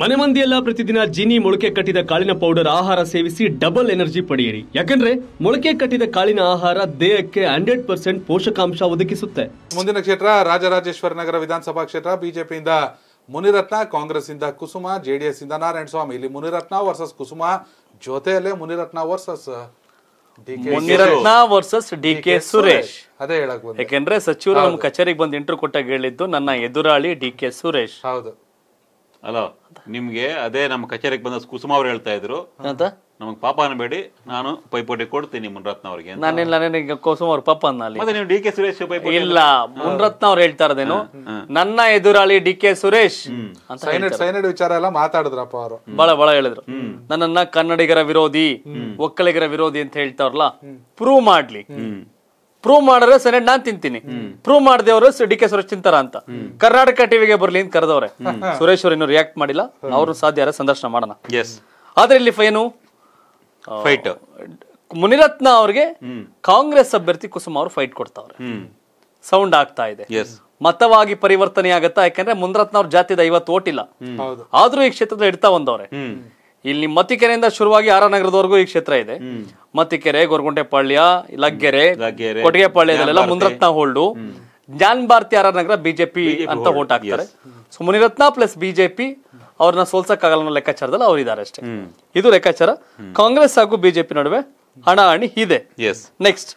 ಮನೆ ಮಂದಿಯೆಲ್ಲ ಪ್ರತಿದಿನ ಜೀನಿ ಮೊಳಕೆ ಕಟ್ಟಿದ ಕಾಳಿನ ಪೌಡರ್ ಆಹಾರ ಸೇವಿಸಿ ಡಬಲ್ ಎನರ್ಜಿ ಪಡೆಯಿರಿ ಯಾಕಂದ್ರೆ ಮೊಳಕೆ ಕಟ್ಟಿದ ಕಾಳಿನ ಆಹಾರ ದೇಹಕ್ಕೆ ಹಂಡ್ರೆಡ್ ಪರ್ಸೆಂಟ್ ಪೋಷಕಾಂಶ ಒದಗಿಸುತ್ತೆ ಮುಂದಿನ ಕ್ಷೇತ್ರ ರಾಜರಾಜೇಶ್ವರ ನಗರ ವಿಧಾನಸಭಾ ಕ್ಷೇತ್ರ ಬಿಜೆಪಿಯಿಂದ ಮುನಿರತ್ನ ಕಾಂಗ್ರೆಸ್ ಇಂದ ಕುಸುಮ ಜೆಡಿಎಸ್ ಇಂದ ನಾರಾಯಣ ಸ್ವಾಮಿ ಇಲ್ಲಿ ಮುನಿರತ್ನ ವರ್ಸಸ್ ಕುಸುಮ ಜೊತೆಯಲ್ಲೇ Munirathna versus Munirathna versus D K Suresh ಅದೇ ಹೇಳಕ್ ಯಾಕೆಂದ್ರೆ ಸಚಿವರು ನಮ್ಮ ಕಚೇರಿಗೆ ಬಂದು ಇಂಟರ್ ಕೊಟ್ಟಾಗ ಹೇಳಿದ್ದು ನನ್ನ ಎದುರಾಳಿ ಡಿ ಕೆ ಸುರೇಶ್ ಹೌದು ಅಲೋ ನಿಮ್ಗೆ ಅದೇ ನಮ್ಮ ಕಚೇರಿಗೆ ಬಂದ ಕುಸುಮ ಅವ್ರು ಹೇಳ್ತಾ ಇದ್ರು ಅಂತ ಪಾಪ ಅನ್ಬೇಡಿ ನಾನು ಪೈಪೋಟಿ ಕೊಡ್ತೀನಿ ಮುನ್ರತ್ನ ಅವ್ರಿಗೆ ಅಂತ. ನಾನಿಲ್ಲ ನನಗೆ ಅವ್ರ ಪಾಪ ಅನ್ನ ಅಲ್ಲಿ ನೀವು ಡಿ ಸುರೇಶ್ ಇಲ್ಲ ಮುನ್ರತ್ನ ಅವ್ರು ಹೇಳ್ತಾ ಇರೋದೇನು ನನ್ನ ಎದುರಾಳಿ ಡಿ ಕೆ ಸುರೇಶ್ ಅಂತ ವಿಚಾರ ಎಲ್ಲ ಮಾತಾಡಿದ್ರಪ್ಪ ಅವರು ಬಹಳ ಬಹಳ ಹೇಳಿದ್ರು ನನ್ನನ್ನ ಕನ್ನಡಿಗರ ವಿರೋಧಿ ಒಕ್ಕಲಿಗರ ವಿರೋಧಿ ಅಂತ ಹೇಳ್ತಾವ್ರಲ್ಲ ಪ್ರೂವ್ ಮಾಡ್ಲಿ ಪ್ರೂವ್ ಮಾಡಿದ್ರೆ ಸೆನೆಟ್ ನಾನ್ ತಿಂತೀನಿ ಪ್ರೂವ್ ಮಾಡದೆ ಅವರು ಡಿ ಕೆ ಸುರೇಶ್ ತಿಂತಾರ ಅಂತ ಕರ್ನಾಟಕ ಟಿವಿಗೆ ಬರ್ಲಿ ಅಂತ ಕರೆದವ್ರೆ ಸುರೇಶ್ ಅವ್ರು ಇನ್ನೂ ರಿಯಾಕ್ಟ್ ಮಾಡಿಲ್ಲ ಅವರು ಸಾಧ್ಯ ಸಂದರ್ಶನ ಮಾಡೋಣ ಆದ್ರೆ ಇಲ್ಲಿ ಫೈನು ಫೈಟ್ ಮುನಿರತ್ನ ಅವ್ರಿಗೆ ಕಾಂಗ್ರೆಸ್ ಅಭ್ಯರ್ಥಿ ಕುಸುಮ ಅವರು ಫೈಟ್ ಕೊಡ್ತಾವ್ರೆ ಸೌಂಡ್ ಆಗ್ತಾ ಇದೆ ಮತವಾಗಿ ಪರಿವರ್ತನೆ ಆಗತ್ತಾ ಯಾಕಂದ್ರೆ ಮುನಿರತ್ನ ಅವ್ರ ಜಾತಿದ ಐವತ್ತು ಓಟ್ ಇಲ್ಲ ಆದ್ರೂ ಈ ಕ್ಷೇತ್ರದಲ್ಲಿ ಇಡ್ತಾ ಒಂದವ್ರೆ ಇಲ್ಲಿ ಮತ್ತಿಕೆರೆಯಿಂದ ಶುರುವಾಗಿ ಆರ ನಗರದವರೆಗೂ ಈ ಕ್ಷೇತ್ರ ಇದೆ ಮತ್ತಿಕೆರೆ ಪಾಳ್ಯ ಲಗ್ಗೆರೆ ಕೊಟ್ಟಿಗೆಪಾಳ್ಯದಲ್ಲೆಲ್ಲ ಮುನಿರತ್ನ ಹೋಲ್ಡು ಜ್ಞಾನ್ ಭಾರತಿ ಆರ ನಗರ ಬಿಜೆಪಿ ಅಂತ ಓಟ್ ಹಾಕ್ತಾರೆ ಸೊ ಮುನಿರತ್ನ ಪ್ಲಸ್ ಬಿಜೆಪಿ ಅವ್ರನ್ನ ಸೋಲ್ಸಕ್ಕಾಗಲ್ಲ ಅನ್ನೋ ಲೆಕ್ಕಾಚಾರದಲ್ಲಿ ಇದಾರೆ ಅಷ್ಟೇ ಇದು ಲೆಕ್ಕಾಚಾರ ಕಾಂಗ್ರೆಸ್ ಹಾಗೂ ಬಿಜೆಪಿ ನಡುವೆ ಹಣಾಹಣಿ ಇದೆ ನೆಕ್ಸ್ಟ್